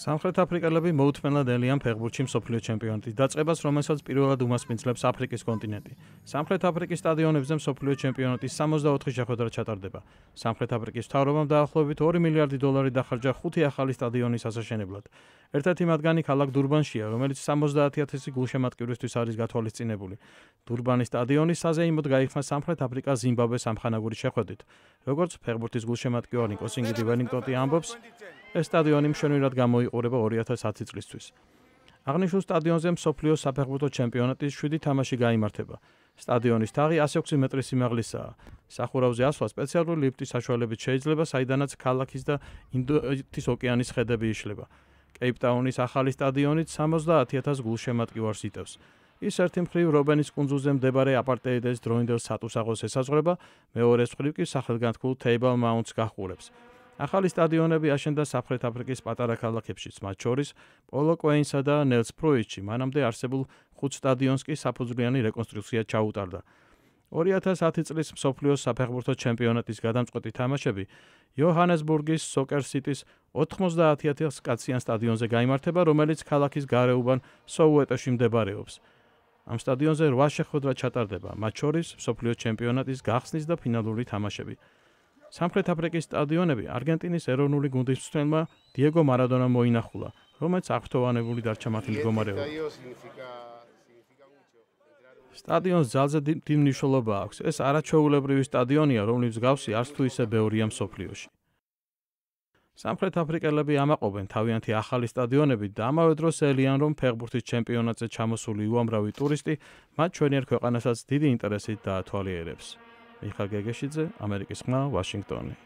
სამხრეთ აფრიკელები მოუთმენლად ელიან ფეხბურთში მსოფლიო ჩემპიონატის დაწყებას, რომელსაც პირველად უმასპინძლებს აფრიკის კონტინენტი. სამხრეთ აფრიკის სტადიონებზე მსოფლიო ჩემპიონატის 64 შეხვედრა ჩატარდება. სამხრეთ აფრიკის მთავრობამ დაახლოებით 2 მილიარდი დოლარი დახარჯა ხუთი ახალი სტადიონის ასაშენებლად. ერთ-ერთი მათგანი ქალაქ დურბანშია, რომელიც 70000 გულშემატკივრისთვის არის გათვალისწინებული. დურბანის სტადიონის საზე იმოდ გაიხმა სამხრეთ აფრიკა ზიმბაბვეს ამხანაგური შეხვედრით. როგორც ფეხბურთის გულშემატკივარი კოსინგი დივენინგტონი ამბობს, ეს სტადიონი მშვენივრად გამოიყურება 2010 წლისთვის. აღნიშნულ სტადიონზე მსოფლიო საფეხბურთო ჩემპიონატის 7 თამაში გამართება. სტადიონის თაღი 106 მეტრის სიმაღლისაა. სახურავზე ასვლა სპეციალური ლიფტის საშუალებით შეიძლება, საიდანაც ქალაქის და ინდოეთის ოკეანის ხედები იშლება. კეიპტაუნის ახალი სტადიონი 70000 გულშემატკივარს იტევს. ის ერთი მხრივ რობენის კუნძულზე მდებარე აპარტეიდის დროინდელ სატუსაღოს ესაზღვრება, მეორე მხრივ კი სახელგანთქმულ თეიბალ მაუნტს გაჰყურებს. ახალი სტადიონები აშენდა საფრეთ აფრიკის პატარა ქალაქებშიც, მათ შორის პოლოკოინსა და ნელსპროიჩში. მანამდე არსებულ 5 სტადიონს კი საფუძვლიანი რეკონსტრუქცია ჩაუტარდა. 2010 წლის მსოფლიო საფეხბურთო ჩემპიონატის გადამწყვეტი თამაშები იოჰანესბურგის Soccer City-ის 90000 კაციან სტადიონზე გამართება, რომელიც ქალაქის გარეუბან სოუეტოში მდებარეობს. ამ სტადიონზე 8 შეხვედრა ჩატარდება, მათ შორის მსოფლიო ჩემპიონატის გახსნის და ფინალური თამაშები. სამხრეთ აფრიკის სტადიონები არგენტინის ეროვნული გუნდის მწვრთნელმა დიეგო მარადონა მოინახულა, რომელიც აღფრთოვანებული დარჩა მათი მდგომარეობით. სტადიონს ძალზე დიდი მნიშვნელობა აქვს. ეს არაჩვეულებრივი სტადიონია, რომელიც გავსი არც თუ ისე ბევრია მსოფლიოში. სამხრეთ აფრიკელები ამაყობენ თავიანთი ახალი სტადიონებით და ამავე დროს ელიან რომ ფეხბურთის ჩემპიონატზე ჩამოსული უამრავი ტურისტი მათ ჩვენიერ ქვეყანასაც დიდი ინტერესით დაათვალიერებს. მიხა გეგეშიძე ამერიკის ხმა ვაშინგტონი